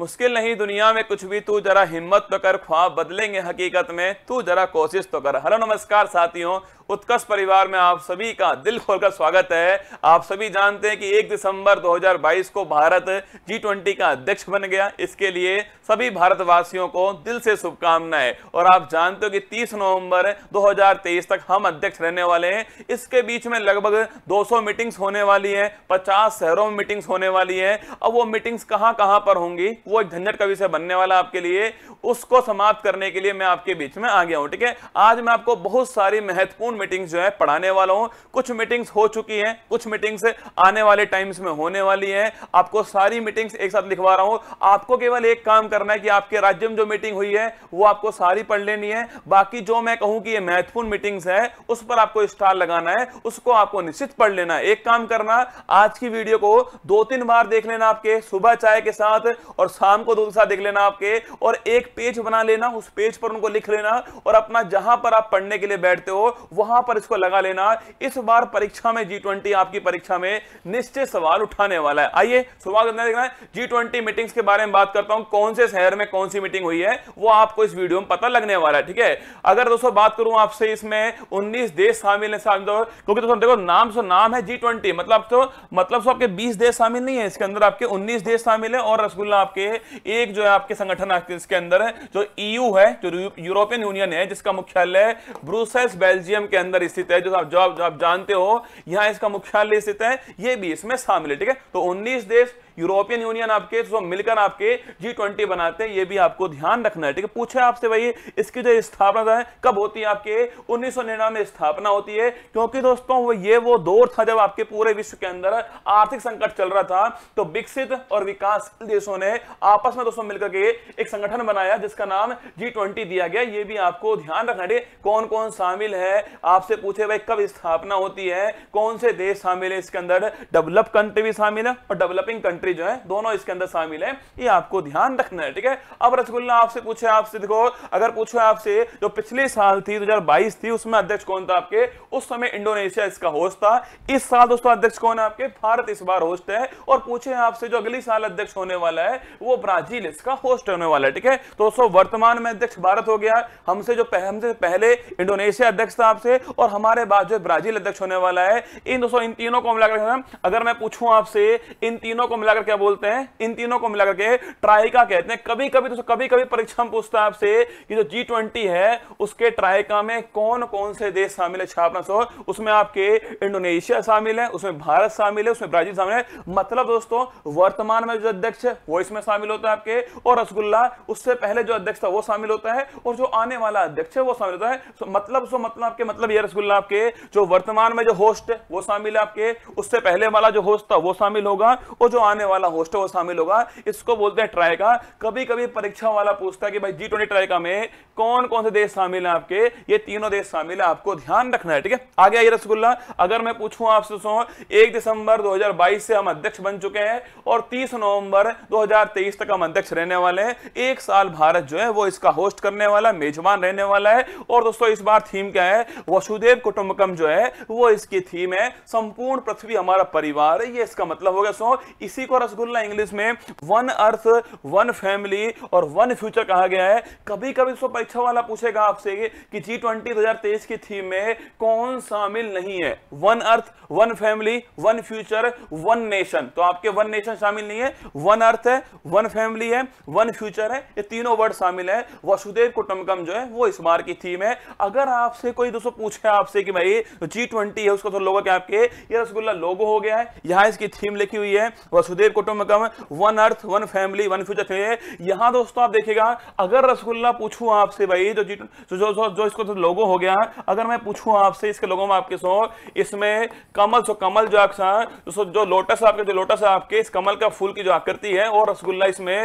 मुश्किल नहीं दुनिया में कुछ भी तू जरा हिम्मत तो कर ख्वाब बदलेंगे हकीकत में तू जरा कोशिश तो कर हेलो नमस्कार साथियों उत्कर्ष परिवार में आप सभी का दिल खोलकर स्वागत है आप सभी जानते हैं कि 1 दिसंबर 2022 को भारत जी ट्वेंटी का अध्यक्ष बन गया इसके लिए सभी भारतवासियों को दिल से शुभकामनाएं और आप जानते हो कि 30 नवंबर 2023 तक हम अध्यक्ष रहने वाले हैं इसके बीच में लगभग 200 मीटिंग्स होने वाली है पचास शहरों में मीटिंग्स होने वाली है अब वो मीटिंग्स कहाँ कहाँ पर होंगी वो एक झंझट का विषय बनने वाला आपके लिए उसको समाप्त करने के लिए मैं आपके बीच में आ गया हूँ ठीक है आज मैं आपको बहुत सारी महत्वपूर्ण मीटिंग्स जो है पढ़ाने वाला हूं कुछ मीटिंग्स हो चुकी हैं कुछ मीटिंग्स आने वाले टाइम्स में होने वाली हैं आपको सारी मीटिंग्स एक साथ लिखवा रहा हूं आपको केवल एक काम करना है कि आपके राज्य में जो मीटिंग हुई है वो आपको सारी पढ़ लेनी है बाकी जो मैं कहूं कि ये महत्वपूर्ण मीटिंग्स है उस पर आपको स्टार लगाना है उसको आपको निश्चित पढ़ लेना है एक काम करना आज की वीडियो को दो तीन बार देख लेना आपके सुबह चाय के साथ और शाम को दो के साथ देख लेना आपके और एक पेज बना लेना उस पेज पर उनको लिख लेना और अपना जहां पर आप पढ़ने के लिए बैठते हो वहां वहां पर इसको लगा लेना इस बार परीक्षा में जी ट्वेंटी आपकी परीक्षा में निश्चित सवाल उठाने वाला है आइए शुरुआत देखना जी ट्वेंटी मीटिंग के बारे में बात करता हूं कौन से शहर में कौन सी मीटिंग हुई है वो आपको इस वीडियो में पता लगने वाला है ठीक है अगर दोस्तों बात करूं आपसे इसमें उन्नीस देश शामिल है क्योंकि दोस्तों देखो नाम सो नाम है जी ट्वेंटी मतलब तो मतलब सो तो आपके बीस देश शामिल नहीं है इसके अंदर आपके उन्नीस देश शामिल है और रसगुल्ला आपके एक जो है आपके संगठन आपके इसके अंदर है जो ईयू e है जो यूरोपियन यूनियन है जिसका मुख्यालय ब्रूसेल्स बेल्जियम के अंदर स्थित है जो आप जो आप जानते हो यहां इसका मुख्यालय स्थित है ये भी इसमें शामिल है ठीक है तो उन्नीस देश यूरोपियन यूनियन आपके तो मिलकर आपके जी ट्वेंटी बनाते हैं ये भी आपको ध्यान रखना है ठीक है पूछे आपसे भाई इसकी जो स्थापना है कब होती है आपके उन्नीस में स्थापना होती है क्योंकि दोस्तों वो ये वो दौर था जब आपके पूरे विश्व के अंदर आर्थिक संकट चल रहा था तो विकसित और विकास देशों ने आपस में दोस्तों मिलकर के एक संगठन बनाया जिसका नाम जी ट्वेंटी दिया गया ये भी आपको ध्यान रखना है कौन कौन शामिल है आपसे पूछे भाई कब स्थापना होती है कौन से देश शामिल है इसके अंदर डेवलप कंट्री भी शामिल है और डेवलपिंग कंट्री कंट्री जो है दोनों इसके अंदर शामिल है ये आपको ध्यान रखना है ठीक है अब रसगुल्ला आपसे पूछे आपसे देखो अगर पूछो आपसे जो पिछले साल थी दो थी उसमें अध्यक्ष कौन था आपके उस समय इंडोनेशिया इसका होस्ट था इस साल दोस्तों अध्यक्ष कौन है आपके भारत इस बार होस्ट है और पूछे आपसे जो अगली साल अध्यक्ष होने वाला है वो ब्राजील इसका होस्ट होने वाला है ठीक है तो दोस्तों वर्तमान में अध्यक्ष भारत हो गया हमसे जो पह, हमसे पहले इंडोनेशिया अध्यक्ष था आपसे और हमारे बाद जो ब्राजील अध्यक्ष होने वाला है इन दोस्तों इन तीनों को मिलाकर अगर मैं पूछूं आपसे इन तीनों को मिलाकर मिलाकर क्या बोलते हैं इन तीनों को मिलाकर के ट्राइका कहते हैं कभी तो कभी दोस्तों कभी कभी परीक्षा में पूछता है आपसे कि जो जी ट्वेंटी है उसके ट्राइका में कौन कौन से देश शामिल है छापना अच्छा, सो उसमें आपके इंडोनेशिया शामिल है उसमें भारत शामिल है उसमें ब्राजील शामिल है मतलब दोस्तों वर्तमान में जो अध्यक्ष है वो इसमें शामिल होता है आपके और रसगुल्ला उससे पहले जो अध्यक्ष था वो शामिल होता है और जो आने वाला अध्यक्ष है वो शामिल होता है तो मतलब सो मतलब आपके मतलब ये रसगुल्ला आपके जो वर्तमान में जो होस्ट है वो शामिल है आपके उससे पहले वाला जो होस्ट था वो शामिल होगा और जो आने आने वाला होस्ट वो शामिल होगा इसको बोलते हैं ट्राइका कभी कभी परीक्षा वाला पूछता है कि भाई जी ट्वेंटी ट्रायका में कौन कौन से देश शामिल है आपके ये तीनों देश शामिल है आपको ध्यान रखना है ठीक है आगे आइए रसगुल्ला अगर मैं पूछूं आपसे एक दिसंबर दो से हम अध्यक्ष बन चुके हैं और तीस नवंबर दो तक हम अध्यक्ष रहने वाले हैं एक साल भारत जो है वो इसका होस्ट करने वाला मेजबान रहने वाला है और दोस्तों इस बार थीम क्या है वसुदेव कुटुंबकम जो है वो इसकी थीम है संपूर्ण पृथ्वी हमारा परिवार है ये इसका मतलब हो गया सो इसी को रसगुल्ला इंग्लिश में वन अर्थ वन फैमिली और वन फ्यूचर कहा गया है कभी कभी इसको परीक्षा वाला पूछेगा आपसे कि जी ट्वेंटी दो की थीम में कौन शामिल नहीं है one earth one family one future one nation तो आपके वन नेशन शामिल नहीं है वन अर्थ है वन फैमिली है वन फ्यूचर है ये तीनों वर्ड शामिल है वसुदेव कुटुम्बकम जो है वो इस बार की थीम है अगर आपसे कोई दोस्तों पूछे आपसे कि भाई जी ट्वेंटी है उसका तो लोगो क्या आपके ये रसगुल्ला लोगो हो गया है यहां इसकी थीम लिखी हुई है वसुदेव वसुदेव कुटुंबकम one earth one family one future थे यहां दोस्तों आप देखिएगा अगर रसगुल्ला पूछूं आपसे भाई जो जो जो, जो जो इसको तो लोगो हो गया अगर मैं पूछूं आपसे इसके लोगों में आपके सो इसमें कमल सो कमल जो आपका जो लोटस आपके जो लोटस आपके इस कमल का फूल की जो आकृति है और रसगुल्ला इसमें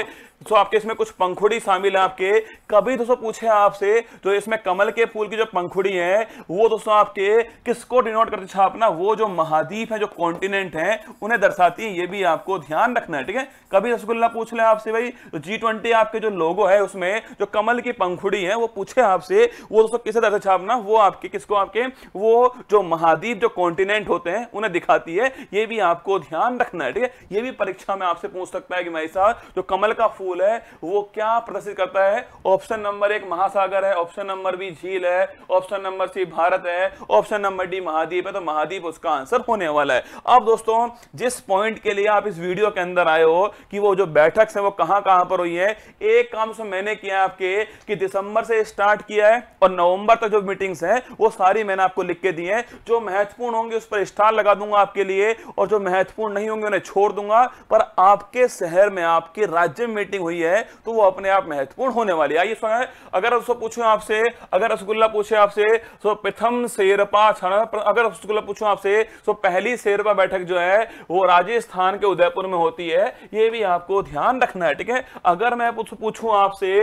दोस्तों आपके इसमें कुछ पंखुड़ी शामिल है आपके कभी दोस्तों पूछे आपसे तो इसमें कमल के फूल की जो पंखुड़ी है वो दोस्तों आपके किसको डिनोट करती छापना वो जो महाद्वीप है जो कॉन्टिनेंट है उन्हें दर्शाती है ये भी आपको ध्यान रखना है ठीक है कभी रसगुल्ला पूछ ले आपसे भाई तो जी ट्वेंटी आपके जो लोगो है उसमें जो कमल की पंखुड़ी है वो पूछे आपसे वो दोस्तों किसे तरह छापना वो आपके किसको आपके वो जो महाद्वीप जो कॉन्टिनेंट होते हैं उन्हें दिखाती है ये भी आपको ध्यान रखना है ठीक है ये भी परीक्षा में आपसे पूछ सकता है कि भाई साहब जो कमल का फूल पूल है वो क्या प्रदर्शित करता है ऑप्शन नंबर एक महासागर है ऑप्शन नंबर बी झील है ऑप्शन नंबर सी भारत है ऑप्शन नंबर डी महाद्वीप है तो महाद्वीप उसका आंसर होने वाला है अब दोस्तों जिस पॉइंट के लिए आप इस वीडियो के अंदर आए हो कि वो जो बैठक है वो कहां कहां पर हुई है एक काम से तो मैंने किया आपके कि दिसंबर से स्टार्ट किया है और नवंबर तक जो मीटिंग्स हैं वो सारी मैंने आपको लिख के दी है जो महत्वपूर्ण होंगे उस पर स्टार लगा दूंगा आपके लिए और जो महत्वपूर्ण नहीं होंगे उन्हें छोड़ दूंगा पर आपके शहर में आपके राज्य में मीटिंग हुई है तो वो अपने आप महत्वपूर्ण होने वाली आइए सुना अगर उसको पूछूं आपसे अगर रसगुल्ला पूछे आपसे सो तो प्रथम शेरपा क्षण अगर रसगुल्ला पूछूं आपसे सो तो पहली शेरपा बैठक जो है वो राजस्थान के उदयपुर में होती है ये भी आपको ध्यान रखना है ठीक है अगर मैं पूछूं आपसे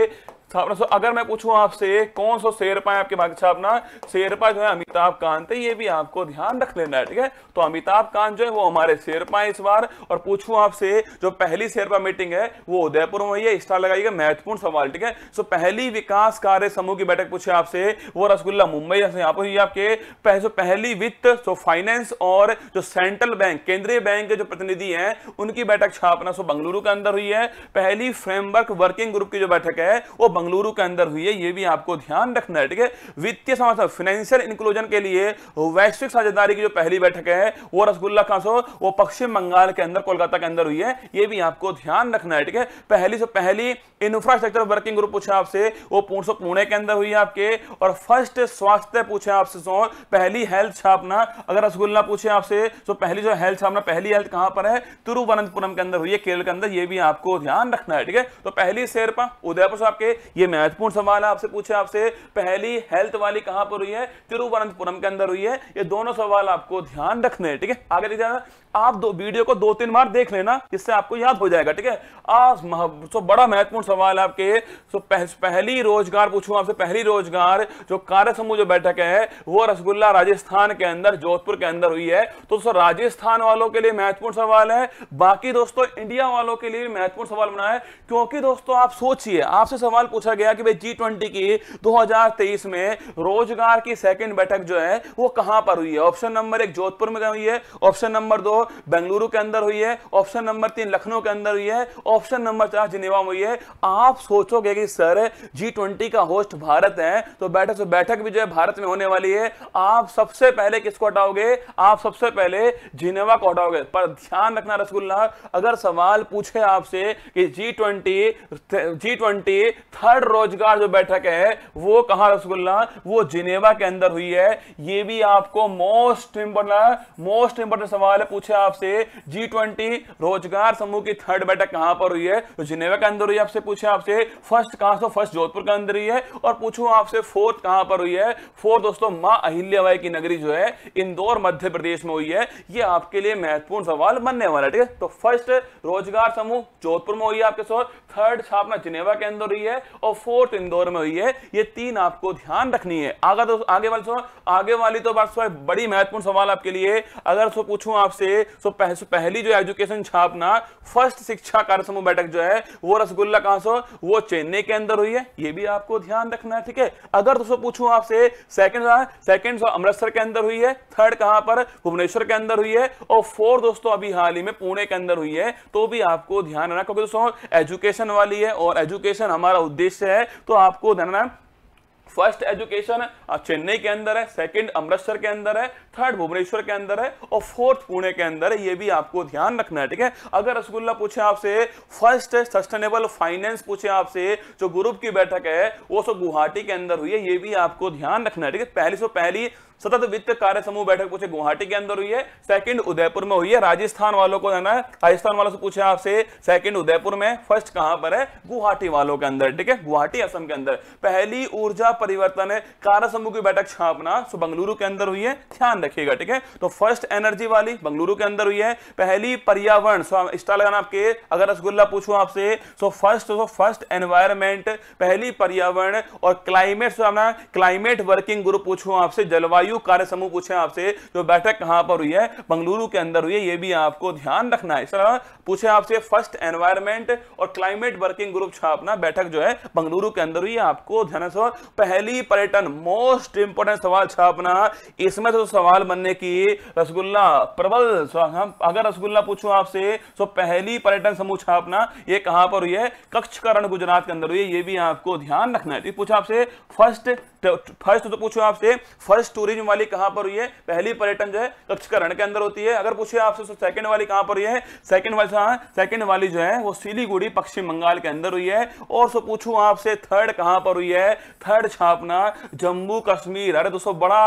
स्थापना सो अगर मैं पूछूं आपसे कौन सो शेरपा है आपके भाग्य स्थापना शेरपा जो है अमिताभ कांत है ये भी आपको ध्यान रख लेना है ठीक है तो अमिताभ कांत जो है वो हमारे शेरपा है इस बार और पूछूं आपसे जो पहली शेरपा मीटिंग है वो उदयपुर में हुई है स्टार लगाइएगा महत्वपूर्ण सवाल ठीक है सो पहली विकास कार्य समूह की बैठक पूछे आपसे वो रसगुल्ला मुंबई जैसे यहाँ पर आपके पहली वित्त सो फाइनेंस और जो सेंट्रल बैंक केंद्रीय बैंक के जो प्रतिनिधि है उनकी बैठक छापना सो बंगलुरु के अंदर हुई है पहली फ्रेमवर्क वर्किंग ग्रुप की जो बैठक है वो मंगलुरु के अंदर हुई है ये भी आपको ध्यान रखना है ठीक है वित्तीय समर्थन फाइनेंशियल इंक्लूजन के लिए वैश्विक साझेदारी की जो पहली बैठक है वो रसगुल्ला खां वो पश्चिम बंगाल के अंदर कोलकाता के अंदर हुई है ये भी आपको ध्यान रखना है ठीक है पहली से पहली इंफ्रास्ट्रक्चर वर्किंग ग्रुप पूछा आपसे वो पूछो पुणे के अंदर हुई है आपके और फर्स्ट स्वास्थ्य पूछे आपसे सो पहली हेल्थ छापना अगर रसगुल्ला पूछे आपसे तो पहली जो हेल्थ छापना पहली हेल्थ कहां पर है तिरुवनंतपुरम के अंदर हुई है केरल के अंदर ये भी आपको ध्यान रखना है ठीक है तो पहली शेरपा उदयपुर से आपके ये महत्वपूर्ण सवाल आपसे पूछे आपसे पहली हेल्थ वाली कहां पर हुई है तिरुवनंतपुरम के अंदर हुई है ये दोनों सवाल आपको ध्यान रखने हैं ठीक है आगे देखिए आप दो वीडियो को दो तीन बार देख लेना इससे आपको याद हो जाएगा ठीक है आज सो बड़ा महत्वपूर्ण सवाल आपके सो पह, पहली रोजगार पूछूं आपसे पहली रोजगार जो कार्य समूह जो बैठक है वो रसगुल्ला राजस्थान के अंदर जोधपुर के अंदर हुई है तो सो राजस्थान वालों के लिए महत्वपूर्ण सवाल है बाकी दोस्तों इंडिया वालों के लिए महत्वपूर्ण सवाल बना है क्योंकि दोस्तों आप सोचिए आपसे सवाल पूछा गया कि भाई जी ट्वेंटी की दो में रोजगार की सेकेंड बैठक जो है वो कहां पर हुई है ऑप्शन नंबर एक जोधपुर में हुई है ऑप्शन नंबर दो बेंगलुरु के अंदर हुई है ऑप्शन नंबर तीन लखनऊ के अंदर हुई है ऑप्शन नंबर चार जिनेवा में हुई है आप सोचोगे कि सर जी का होस्ट भारत है तो बैठक से बैठक भी जो है भारत में होने वाली है आप सबसे पहले किसको हटाओगे आप सबसे पहले जिनेवा को हटाओगे पर ध्यान रखना रसगुल्ला अगर सवाल पूछे आपसे कि G twenty G twenty third रोजगार जो बैठक है वो कहा रसगुल्ला वो जिनेवा के अंदर हुई है ये भी आपको मोस्ट इंपोर्टेंट मोस्ट इंपोर्टेंट सवाल है पूछे पूछा आपसे जी ट्वेंटी रोजगार समूह की थर्ड बैठक कहां पर हुई है तो जिनेवा के अंदर हुई आपसे पूछा आपसे फर्स्ट कहां से फर्स्ट जोधपुर के अंदर हुई है और पूछू आपसे फोर्थ कहां पर हुई है फोर्थ दोस्तों मां अहिल्याबाई की नगरी जो है इंदौर मध्य प्रदेश में हुई है ये आपके लिए महत्वपूर्ण सवाल बनने वाला है ठीक है तो फर्स्ट रोजगार समूह जोधपुर में हुई है आपके साथ थर्ड स्थापना जिनेवा के अंदर हुई है और फोर्थ इंदौर में हुई है ये तीन आपको ध्यान रखनी है आगे तो आगे वाली आगे वाली तो बात बड़ी महत्वपूर्ण सवाल आपके लिए अगर सो पूछूं आपसे सो पह, सो पहली जो एजुकेशन छापना फर्स्ट शिक्षा कार्य समूह बैठक जो है वो रसगुल्ला कहां से वो चेन्नई के अंदर हुई है ये भी आपको ध्यान रखना है ठीक है अगर दोस्तों पूछू आपसे सेकंड सेकंड अमृतसर के अंदर हुई है थर्ड कहां पर भुवनेश्वर के अंदर हुई है और फोर्थ दोस्तों अभी हाल ही में पुणे के अंदर हुई है तो भी आपको ध्यान रखना क्योंकि दोस्तों एजुकेशन वाली है और एजुकेशन हमारा उद्देश्य है तो आपको ध्यान रखना फर्स्ट एजुकेशन चेन्नई के अंदर है सेकंड अमृतसर के अंदर है थर्ड भुवनेश्वर के अंदर है और फोर्थ पुणे के अंदर है ये भी आपको ध्यान रखना है ठीक है अगर रसगुल्ला पूछे आपसे फर्स्ट सस्टेनेबल फाइनेंस पूछे आपसे जो ग्रुप की बैठक है वो सो गुवाहाटी के अंदर हुई है ये भी आपको ध्यान रखना है ठीक है पहली से पहली सतत वित्त कार्य समूह बैठक पूछे गुवाहाटी के अंदर हुई है सेकंड उदयपुर में हुई है राजस्थान वालों को जाना है राजस्थान वालों से पूछे आपसे सेकंड उदयपुर में फर्स्ट कहां पर है गुवाहाटी वालों के अंदर ठीक है गुवाहाटी असम के अंदर पहली ऊर्जा परिवर्तन कार्य समूह की बैठक छापना बंगलुरु के अंदर हुई है ध्यान रखिएगा ठीक है तो फर्स्ट एनर्जी वाली बंगलुरु के अंदर हुई है पहली पर्यावरण लगाना आपके अगर रसगुल्ला पूछू आपसे so first so first environment पहली पर्यावरण और क्लाइमेट क्लाइमेट वर्किंग ग्रुप पूछू आपसे जलवायु जलवायु कार्य समूह पूछे आपसे जो बैठक कहां पर हुई है बंगलुरु के अंदर हुई है ये भी आपको ध्यान रखना है इस तरह पूछे आपसे फर्स्ट एनवायरमेंट और क्लाइमेट वर्किंग ग्रुप छापना बैठक जो है बंगलुरु के अंदर हुई है आपको ध्यान से तो पहली पर्यटन मोस्ट इंपोर्टेंट सवाल छापना इसमें तो सवाल बनने की रसगुल्ला प्रबल अगर रसगुल्ला पूछू आपसे तो पहली पर्यटन समूह छापना ये कहां पर हुई है कक्ष करण गुजरात के अंदर हुई है ये भी आपको ध्यान रखना है तो पूछा आपसे फर्स्ट फर्स्ट तो पूछो आपसे फर्स्ट टूरिज्म तीन वाली कहां पर हुई है पहली पर्यटन जो है कक्ष का रण के अंदर होती है अगर पूछे आपसे सेकंड वाली कहां पर हुई है सेकंड वाली कहां सेकंड वाली जो है वो सिलीगुड़ी पश्चिम बंगाल के अंदर हुई है और सो पूछू आपसे थर्ड कहां पर हुई है थर्ड छापना जम्मू कश्मीर अरे दोस्तों बड़ा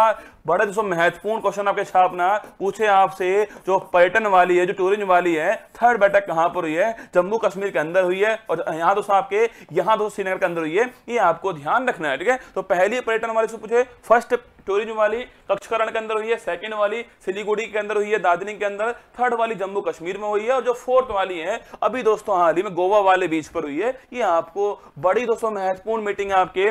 बड़े दोस्तों महत्वपूर्ण क्वेश्चन आपके छापना पूछे आपसे जो पर्यटन वाली है जो टूरिज्म वाली है थर्ड बैठक कहां पर हुई है जम्मू कश्मीर के अंदर हुई है और यहां दोस्तों आपके यहां दोस्तों श्रीनगर के अंदर हुई है ये आपको ध्यान रखना है ठीक है तो पहली पर्यटन वाली से पूछे फर्स्ट टूरिज्म वाली कक्षकरण के अंदर हुई है सेकंड वाली सिलीगुड़ी के अंदर हुई है दार्जिलिंग के अंदर थर्ड वाली जम्मू कश्मीर में हुई है और जो फोर्थ वाली है अभी दोस्तों हाल ही में गोवा वाले बीच पर हुई है ये आपको बड़ी दोस्तों महत्वपूर्ण मीटिंग है आपके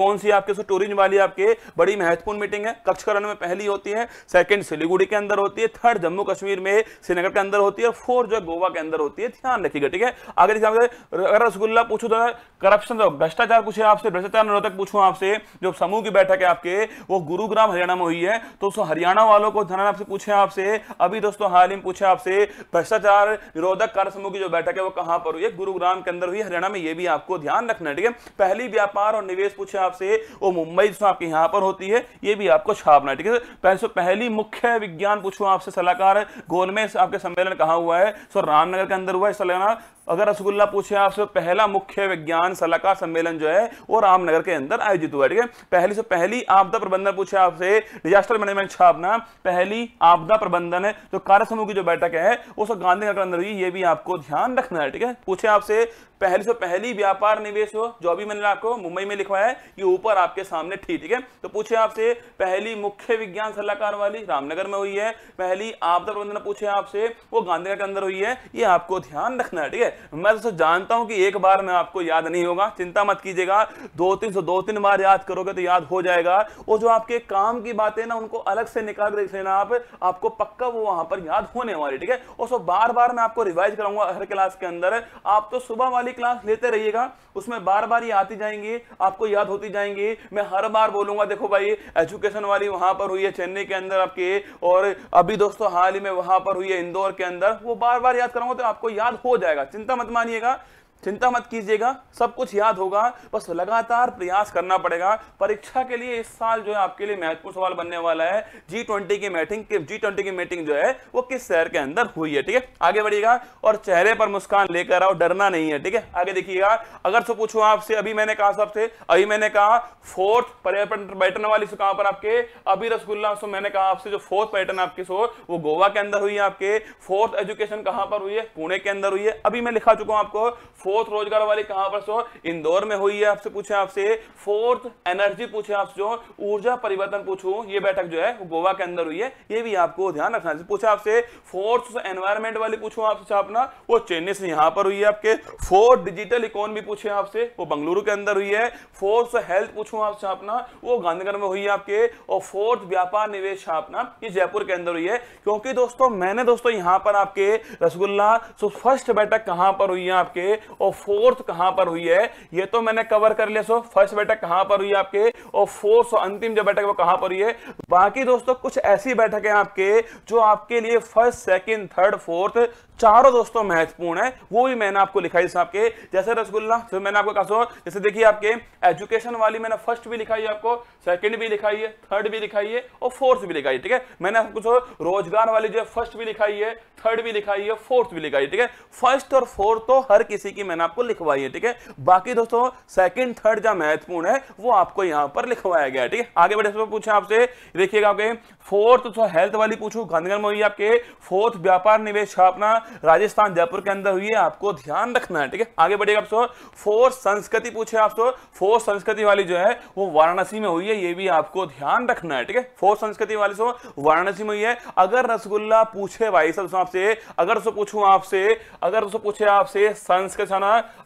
कौन सी आपके टूरिज्म वाली आपके बड़ी महत्वपूर्ण मीटिंग है कक्षकरण में पहली होती है सेकंड सिलीगुड़ी के अंदर होती है थर्ड जम्मू कश्मीर में श्रीनगर के अंदर होती है और फोर्थ जो है गोवा के अंदर होती है ध्यान रखिएगा ठीक है आगे देखिए अगर रसगुल्ला पूछू तो करप्शन भ्रष्टाचार पूछे आपसे भ्रष्टाचार निरोधक पूछू आपसे जो समूह की बैठक है आपके वो गुरुग्राम हरियाणा में हुई हुई है तो दोस्तों हरियाणा वालों को धनन आपसे पूछे आपसे अभी दोस्तों हाल ही में पूछे आपसे भ्रष्टाचार निरोधक कार्य समूह की जो बैठक है वो कहां पर हुई है गुरुग्राम के अंदर हुई हरियाणा में ये भी आपको ध्यान रखना है ठीक है पहली व्यापार और निवेश पूछे आपसे वो मुंबई दोस्तों आपके यहां पर होती है ये भी आपको छापना है ठीक है तो पहली मुख्य विज्ञान पूछूं आपसे सलाहकार गोलमेज आपके सम्मेलन कहाँ हुआ है सो रामनगर के अंदर हुआ है सलाहकार अगर रसगुल्ला पूछे आपसे तो पहला मुख्य विज्ञान सलाहकार सम्मेलन जो है वो रामनगर के अंदर आयोजित हुआ ठीक है पहली से पहली आपदा प्रबंधन पूछे आपसे डिजास्टर मैनेजमेंट छापना पहली आपदा प्रबंधन है जो कार्य समूह की जो बैठक है वो सब गांधीनगर के अंदर हुई ये भी आपको ध्यान रखना है ठीक है पूछे आपसे पहली से पहली व्यापार निवेश हो जो अभी मैंने आपको मुंबई में लिखवाया है ये ऊपर आपके सामने ठीक ठीक है तो पूछे आपसे पहली मुख्य विज्ञान सलाहकार वाली रामनगर में हुई है पहली आपदा प्रबंधन पूछे आपसे वो गांधीनगर के अंदर हुई है ये आपको ध्यान रखना है ठीक है मैं तो जानता हूं कि एक बार में आपको याद नहीं होगा चिंता मत कीजिएगा दो तीन सौ दो तीन बार याद करोगे तो याद हो जाएगा और जो आपके काम की बातें ना उनको अलग से निकाल कर देख लेना आप आपको पक्का वो वहां पर याद होने वाली ठीक है और सो बार बार मैं आपको रिवाइज कराऊंगा हर क्लास के अंदर आप तो सुबह वाले वाली क्लास लेते रहिएगा उसमें बार बार ये आती जाएंगे आपको याद होती जाएंगे मैं हर बार बोलूंगा देखो भाई एजुकेशन वाली वहां पर हुई है चेन्नई के अंदर आपके और अभी दोस्तों हाल ही में वहां पर हुई है इंदौर के अंदर वो बार बार याद करूंगा तो आपको याद हो जाएगा चिंता मत मानिएगा चिंता मत कीजिएगा सब कुछ याद होगा बस लगातार प्रयास करना पड़ेगा परीक्षा के लिए इस साल जो है आपके लिए महत्वपूर्ण सवाल बनने वाला है जी ट्वेंटी की मीटिंग जी ट्वेंटी की मीटिंग जो है वो किस शहर के अंदर हुई है ठीक है आगे बढ़िएगा और चेहरे पर मुस्कान लेकर आओ डरना नहीं है ठीक है आगे देखिएगा अगर सो पूछो आपसे अभी मैंने कहा सबसे अभी मैंने कहा फोर्थ पर्यटन पर्यटन वाली से कहा पर आपके अभी रसगुल्ला सो मैंने कहा आपसे जो फोर्थ पर्यटन आपके सो वो गोवा के अंदर हुई है आपके फोर्थ एजुकेशन कहां पर हुई है पुणे के अंदर हुई है अभी मैं लिखा चुका हूं आपको फोर्थ रोजगार वाली कहां पर सो इंदौर में हुई है आपसे पूछे आपसे फोर्थ एनर्जी पूछे आपसे जो ऊर्जा परिवर्तन पूछू ये बैठक जो है गोवा के अंदर हुई है ये भी आपको ध्यान रखना चाहिए पूछा आपसे फोर्थ एनवायरमेंट वाली पूछू आपसे अपना वो चेन्नई से यहां पर हुई है आपके फोर्थ डिजिटल इकोनॉमी पूछे आपसे वो बंगलुरु के अंदर हुई है फोर्थ हेल्थ पूछू आपसे अपना वो गांधीनगर में हुई है आपके और फोर्थ व्यापार निवेश अपना ये जयपुर के अंदर हुई है क्योंकि दोस्तों मैंने दोस्तों यहां पर आपके रसगुल्ला फर्स्ट बैठक कहां पर हुई है आपके और फोर्थ कहां पर हुई है ये तो मैंने कवर कर लिया सो फर्स्ट बैठक कहां पर हुई आपके और फोर्थ अंतिम जो बैठक वो कहां पर हुई है बाकी दोस्तों कुछ ऐसी बैठक है आपके जो आपके लिए फर्स्ट सेकेंड थर्ड फोर्थ चारों दोस्तों महत्वपूर्ण है वो भी मैंने आपको लिखाई साहब के जैसे रसगुल्ला फिर मैंने आपको कहा जैसे देखिए आपके एजुकेशन वाली मैंने फर्स्ट भी लिखाई है आपको सेकंड भी लिखाई है थर्ड भी लिखाई है और फोर्थ भी लिखाई है ठीक है मैंने आपको रोजगार वाली जो फर्स्ट भी लिखाई है थर्ड भी लिखाई है फोर्थ भी लिखाई है ठीक है फर्स्ट और फोर्थ तो हर किसी की मैंने आपको लिखवाई है ठीक है बाकी दोस्तों सेकेंड थर्ड जहां महत्वपूर्ण है वो आपको यहाँ पर लिखवाया गया है ठीक है आगे बढ़े पूछे आपसे देखिएगा आपके फोर्थ हेल्थ तो वाली पूछू गांधी में हुई आपके फोर्थ व्यापार निवेश छापना राजस्थान जयपुर के अंदर हुई है आपको ध्यान रखना है ठीक है आगे बढ़िएगा आपसे फोर संस्कृति पूछे आपसे फोर संस्कृति वाली जो है वो वाराणसी में हुई है ये भी आपको ध्यान रखना है ठीक है फोर संस्कृति वाली सो वाराणसी में हुई है अगर रसगुल्ला पूछे भाई सब आपसे अगर सो पूछू आपसे अगर सो पूछे आपसे संस्कृत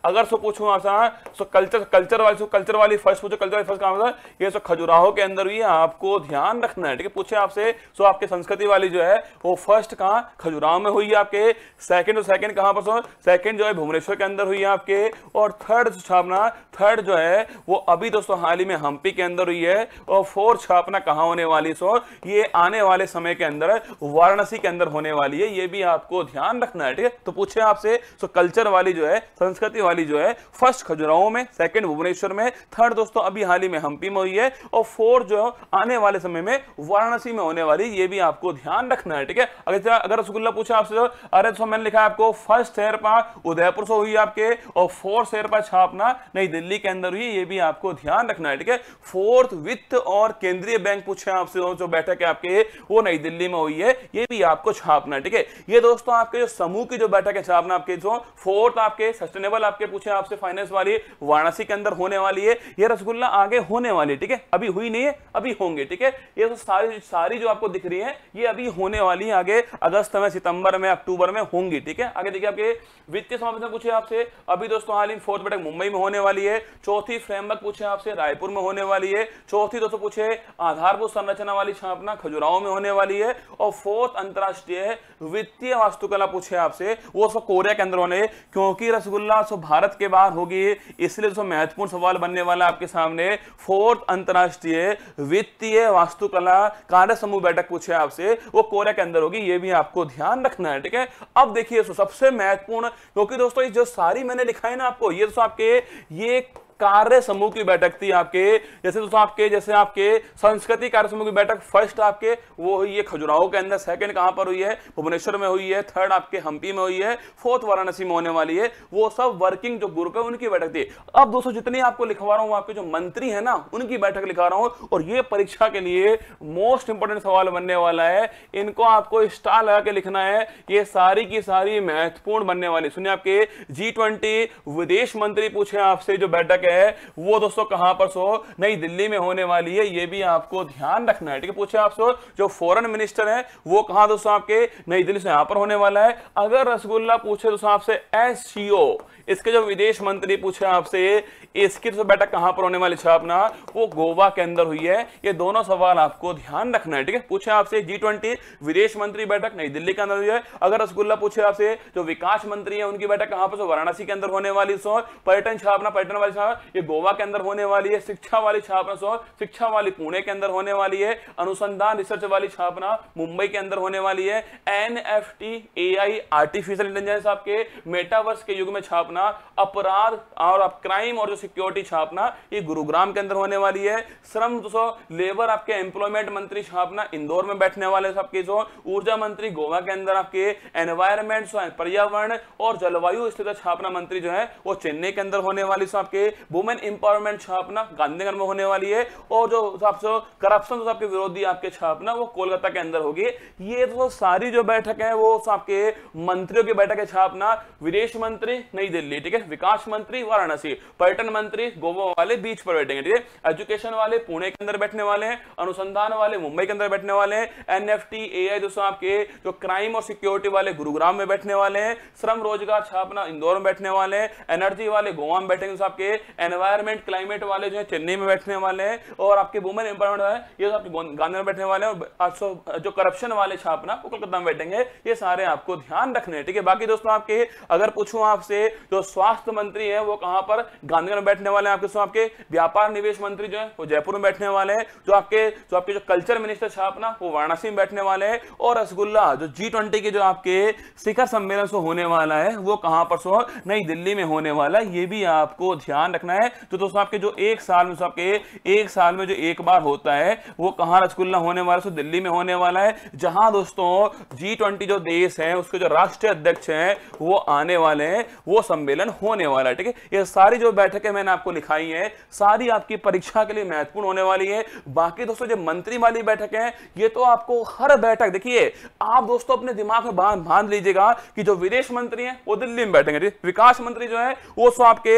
अगर सो पूछू आपसे हाँ, सो कल्चर कल्चर वाली सो कल्चर वाली फर्स्ट पूछो कल्चर वाली फर्स्ट कहा ये सो खजुराहो के अंदर हुई है आपको ध्यान रखना है ठीक है पूछे आपसे सो आपके संस्कृति वाली जो है वो फर्स्ट कहा खजुराहो में हुई है आपके सेकंड और सेकंड कहां पर सेकंड जो है भुवनेश्वर के अंदर हुई है आपके और थर्ड छापना थर्ड जो है वो अभी दोस्तों हाल ही में हम्पी के अंदर हुई है और फोर्थ छापना कहां होने वाली सो ये आने वाले समय के अंदर वाराणसी के अंदर होने वाली है ये भी आपको ध्यान रखना है ठीक है तो पूछे आपसे सो कल्चर वाली जो है संस्कृति वाली जो है फर्स्ट खजुराहो में सेकंड भुवनेश्वर में थर्ड दोस्तों अभी हाल ही में हम्पी में हुई है और फोर्थ जो आने वाले समय में वाराणसी में होने वाली ये भी आपको ध्यान रखना है ठीक है अगर अगर रसगुल्ला पूछे आपसे अरे तो मैंने लिखा है आपको फर्स्ट शेरपा उदयपुर से हुई आपके और फोर्थ शेरपा छापना नई दिल्ली के अंदर हुई ये भी आपको ध्यान रखना है ठीक है फोर्थ वित्त और केंद्रीय बैंक पूछे आपसे जो बैठक है आपके वो नई दिल्ली में हुई है ये भी आपको छापना है ठीक है ये दोस्तों आपके जो समूह की जो बैठक है छापना आपके जो फोर्थ आपके सस्टेनेबल आपके पूछे आपसे फाइनेंस वाली वाराणसी के अंदर होने वाली है ये रसगुल्ला आगे होने वाली ठीक है अभी हुई नहीं है अभी होंगे ठीक है ये तो सारी सारी जो आपको दिख रही है ये अभी होने वाली है आगे अगस्त में सितंबर में अक्टूबर में हो होंगी ठीक है आगे देखिए आपके वित्तीय समावेशन पूछे आपसे अभी दोस्तों हाल ही फोर्थ बैठक मुंबई में होने वाली है चौथी फ्रेमवर्क पूछे आपसे रायपुर में होने वाली है चौथी दोस्तों पूछे आधारभूत संरचना वाली छापना खजुराहो में होने वाली है और फोर्थ अंतरराष्ट्रीय वित्तीय वास्तुकला पूछे आपसे वो सब कोरिया के अंदर होने क्योंकि रसगुल्ला सो भारत के बाहर होगी इसलिए दोस्तों महत्वपूर्ण सवाल बनने वाला आपके सामने फोर्थ अंतरराष्ट्रीय वित्तीय वास्तुकला कार्य समूह बैठक पूछे आपसे वो कोरिया के अंदर होगी ये भी आपको ध्यान रखना है ठीक है अब अब देखिए सबसे महत्वपूर्ण क्योंकि दोस्तों ये जो सारी मैंने लिखा है ना आपको ये दोस्तों आपके ये कार्य समूह की बैठक थी आपके जैसे दोस्तों आपके जैसे आपके संस्कृति कार्य समूह की बैठक फर्स्ट आपके वो हुई है खजुराहो के अंदर सेकंड कहां पर हुई है भुवनेश्वर में हुई है थर्ड आपके हम्पी में हुई है फोर्थ वाराणसी में होने वाली है वो सब वर्किंग जो ग्रुप है उनकी बैठक थी अब दोस्तों जितनी आपको लिखवा रहा हूं आपके जो मंत्री है ना उनकी बैठक लिखा रहा हूं और ये परीक्षा के लिए मोस्ट इंपोर्टेंट सवाल बनने वाला है इनको आपको स्टार लगा के लिखना है ये सारी की सारी महत्वपूर्ण बनने वाली सुनिए आपके जी विदेश मंत्री पूछे आपसे जो बैठक है वो दोस्तों कहां पर सो नई दिल्ली में होने वाली है ये भी आपको ध्यान रखना है ठीक है पूछे आपसे जो फॉरेन मिनिस्टर है वो कहा दोस्तों आपके नई दिल्ली से यहां पर होने वाला है अगर रसगुल्ला पूछे दोस्तों आपसे एस इसके जो विदेश मंत्री पूछे आपसे इसकी तो बैठक कहां पर होने वाली छापना वो गोवा के अंदर हुई है ये दोनों सवाल आपको ध्यान रखना है ठीक है पूछे आपसे जी ट्वेंटी विदेश मंत्री बैठक नई दिल्ली के अंदर हुई है अगर रसगुल्ला पूछे आपसे जो विकास मंत्री है उनकी बैठक कहां पर वाराणसी के अंदर होने वाली पर्यटन छापना पर्यटन वाली छापना ये गोवा के अंदर होने वाली है शिक्षा वाली छापना स्थापना शिक्षा वाली पुणे के अंदर होने वाली है अनुसंधान रिसर्च वाली छापना मुंबई के अंदर होने वाली है N F T A I artificial intelligence आपके मेटावर्स के युग में छापना अपराध और आप क्राइम और जो सिक्योरिटी छापना ये गुरुग्राम के अंदर होने वाली है श्रम जो लेबर आपके एम्प्लॉयमेंट मंत्री छापना इंदौर में बैठने वाले सबके जो ऊर्जा मंत्री गोवा के अंदर आपके एनवायरमेंट पर्यावरण और जलवायु स्थिति छापना मंत्री जो है वो चेन्नई के अंदर होने वाली आपके वुमेन इंपावरमेंट छापना गांधीनगर में होने वाली है और जो आपसे करप्शन आपके विरोधी आपके छापना वो कोलकाता के अंदर होगी ये तो सारी जो बैठक है वो आपके मंत्रियों की बैठक है छापना विदेश मंत्री नई दिल्ली ठीक है विकास मंत्री वाराणसी पर्यटन मंत्री गोवा वाले बीच पर बैठेंगे ठीक है एजुकेशन वाले पुणे के अंदर बैठने वाले हैं अनुसंधान वाले मुंबई के अंदर बैठने वाले हैं एनएफटी एआई दोस्तों आपके जो क्राइम और सिक्योरिटी वाले गुरुग्राम में बैठने वाले हैं श्रम रोजगार छापना इंदौर में बैठने वाले हैं एनर्जी वाले गोवा में बैठेंगे आपके एनवायरमेंट क्लाइमेट वाले जो है चेन्नई में बैठने वाले हैं और आपके वुमेन एम्पावरमेंट वाले ये तो आपके गांधी में बैठने वाले हैं और जो करप्शन वाले छापना ना वो कलकत्ता में बैठेंगे ये सारे आपको ध्यान रखने हैं ठीक है बाकी दोस्तों आपके अगर पूछूं आपसे जो स्वास्थ्य मंत्री है वो कहां पर गांधीनगर में बैठने वाले हैं आपके दोस्तों आपके व्यापार निवेश मंत्री जो है वो जयपुर में बैठने वाले हैं जो आपके जो आपके जो कल्चर मिनिस्टर छापना वो वाराणसी में बैठने वाले हैं और रसगुल्ला जो जी ट्वेंटी के जो आपके शिखर सम्मेलन सो होने वाला है वो कहां पर सो नई दिल्ली में होने वाला है ये भी आपको ध्यान रखना है तो दोस्तों आपके जो एक साल में आपके एक साल में जो एक बार होता है वो कहां रसगुल्ला होने वाला है दिल्ली में होने वाला है जहां दोस्तों जी ट्वेंटी जो देश है उसके जो राष्ट्रीय अध्यक्ष हैं वो आने वाले हैं वो सम्मेलन होने वाला है ठीक है ये सारी जो बैठकें मैंने आपको लिखाई है सारी आपकी परीक्षा के लिए महत्वपूर्ण होने वाली है बाकी दोस्तों जो मंत्री वाली बैठक है ये तो आपको हर बैठक देखिए आप दोस्तों अपने दिमाग में बांध लीजिएगा कि जो विदेश मंत्री हैं वो दिल्ली में बैठेंगे विकास मंत्री जो है वो सो तो आपके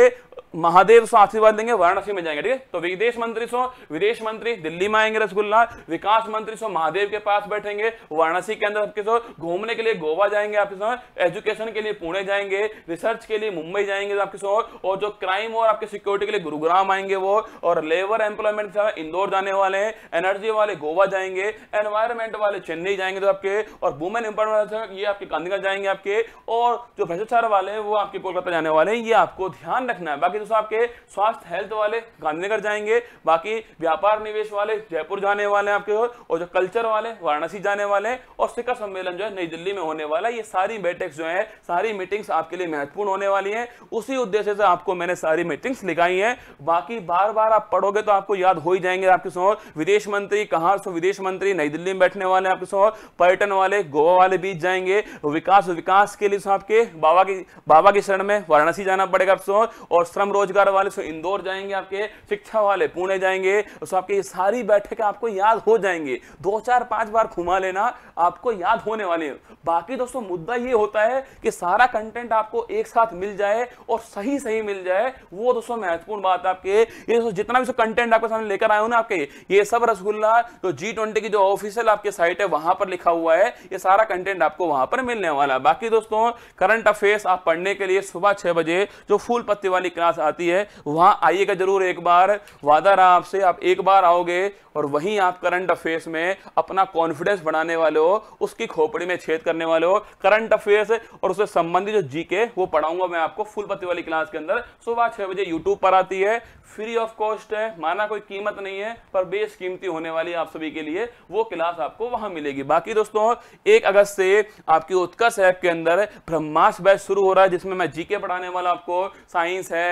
महादेव सो आशीर्वाद देंगे वाराणसी में जाएंगे ठीक है तो विदेश मंत्री सो विदेश मंत्री दिल्ली में आएंगे रसगुल्ला विकास मंत्री सो महादेव के पास बैठेंगे वाराणसी के अंदर आपके सो घूमने के लिए गोवा जाएंगे आपके सो एजुकेशन के लिए पुणे जाएंगे रिसर्च के लिए मुंबई जाएंगे आपके सो और जो क्राइम और आपके सिक्योरिटी के लिए गुरुग्राम आएंगे वो और लेबर एम्प्लॉयमेंट इंदौर जाने वाले हैं एनर्जी वाले गोवा जाएंगे एनवायरमेंट वाले चेन्नई जाएंगे तो आपके और वुमेन एम्पावरमेंट ये आपके गांधीगंज जाएंगे आपके और जो भ्रष्टाचार वाले हैं वो आपके कोलकाता जाने वाले हैं ये आपको ध्यान रखना है बाकी दोस्तों आपके स्वास्थ्य हेल्थ वाले गांधीनगर जाएंगे बाकी व्यापार निवेश वाले जयपुर जाने वाले हैं आपके और जो कल्चर वाले वाराणसी जाने वाले हैं और शिखर सम्मेलन जो है नई दिल्ली में होने वाला है ये सारी बैठक जो है सारी मीटिंग्स आपके लिए महत्वपूर्ण होने वाली है उसी उद्देश्य से आपको मैंने सारी मीटिंग्स लिखाई है बाकी बार बार आप पढ़ोगे तो आपको याद हो ही जाएंगे आपके सौर विदेश मंत्री कहाँ विदेश मंत्री नई दिल्ली में बैठने वाले आपके सौर पर्यटन वाले गोवा वाले बीच जाएंगे विकास विकास के लिए आपके बाबा की बाबा की शरण में वाराणसी जाना पड़ेगा आपके और श्रम कम रोजगार वाले सो इंदौर जाएंगे आपके शिक्षा वाले पुणे जाएंगे सो आपके ये सारी बैठकें आपको याद हो जाएंगे दो चार पांच बार घुमा लेना आपको याद होने वाले हैं बाकी दोस्तों मुद्दा ये होता है कि सारा कंटेंट आपको एक साथ मिल जाए और सही सही मिल जाए वो दोस्तों महत्वपूर्ण बात आपके ये जितना भी कंटेंट आपके सामने लेकर आए हो ना आपके ये सब रसगुल्ला तो जी ट्वेंटी की जो ऑफिशियल आपके साइट है वहां पर लिखा हुआ है ये सारा कंटेंट आपको वहां पर मिलने वाला है बाकी दोस्तों करंट अफेयर्स आप पढ़ने के लिए सुबह छह बजे जो फूल पत्ती वाली क्लास आती है वहां आइएगा जरूर एक बार वादा रहा आपसे आप एक बार आओगे और वहीं आप करंट अफेयर्स में अपना कॉन्फिडेंस बढ़ाने वाले हो उसकी खोपड़ी में छेद करने वाले हो करंट अफेयर्स और उससे संबंधित जो जीके वो पढ़ाऊंगा मैं आपको फुल पति वाली क्लास के अंदर सुबह छह बजे यूट्यूब पर आती है फ्री ऑफ कॉस्ट है माना कोई कीमत नहीं है पर बेस कीमती होने वाली है आप सभी के लिए वो क्लास आपको वहां मिलेगी बाकी दोस्तों एक अगस्त से आपकी उत्कर्ष ऐप के अंदर ब्रह्मास बैच शुरू हो रहा है जिसमें मैं जीके पढ़ाने वाला आपको साइंस है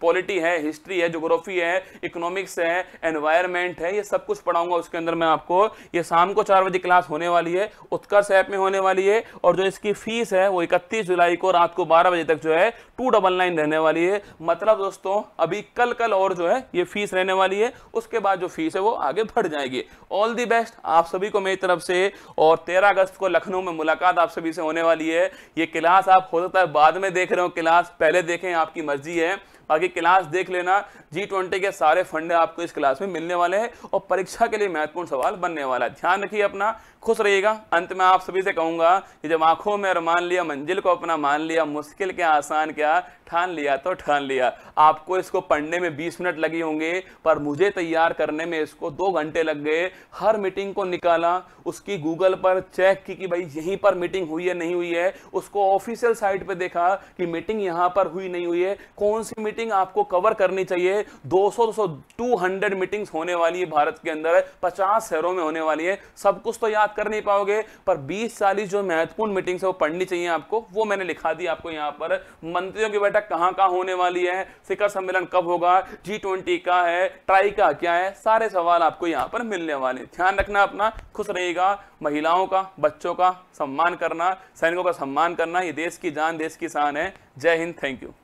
पॉलिटी है हिस्ट्री है जोग्राफी है इकोनॉमिक्स है एनवायरमेंट है ये सब कुछ पढ़ाऊंगा उसके अंदर मैं आपको ये शाम को चार बजे क्लास होने वाली है उत्कर्ष ऐप में होने वाली है और जो इसकी फीस है वो इकतीस जुलाई को रात को बारह बजे तक जो है टू डबल नाइन रहने वाली है मतलब दोस्तों अभी कल कल और जो है ये फीस रहने वाली है उसके बाद जो फीस है वो आगे बढ़ जाएगी ऑल दी बेस्ट आप सभी को मेरी तरफ से और तेरह अगस्त को लखनऊ में मुलाकात आप सभी से होने वाली है ये क्लास आप हो सकता है बाद में देख रहे हो क्लास पहले देखें आपकी मर्जी है बाकी क्लास देख लेना जी ट्वेंटी के सारे फंडे आपको इस क्लास में मिलने वाले हैं और परीक्षा के लिए महत्वपूर्ण सवाल बनने वाला है ध्यान रखिए अपना खुश रहिएगा अंत में आप सभी से कहूंगा कि जब आंखों में मान लिया मंजिल को अपना मान लिया मुश्किल क्या आसान क्या ठान लिया तो ठान लिया आपको इसको पढ़ने में बीस मिनट लगे होंगे पर मुझे तैयार करने में इसको दो घंटे लग गए हर मीटिंग को निकाला उसकी गूगल पर चेक की कि भाई यहीं पर मीटिंग हुई है नहीं हुई है उसको ऑफिशियल साइट पर देखा कि मीटिंग यहाँ पर हुई नहीं हुई है कौन सी मीटिंग आपको कवर करनी चाहिए से 200 200 200 मीटिंग्स होने वाली है भारत के अंदर है 50 शहरों में होने वाली है सब कुछ तो याद कर नहीं पाओगे पर 20 40 जो महत्वपूर्ण मीटिंग्स है वो पढ़नी चाहिए आपको वो मैंने लिखा दी आपको यहाँ पर मंत्रियों की बैठक कहाँ कहाँ होने वाली है शिखर सम्मेलन कब होगा जी ट्वेंटी का है ट्राई का क्या है सारे सवाल आपको यहाँ पर मिलने वाले ध्यान रखना अपना खुश रहेगा महिलाओं का बच्चों का सम्मान करना सैनिकों का सम्मान करना ये देश की जान देश की शान है जय हिंद थैंक यू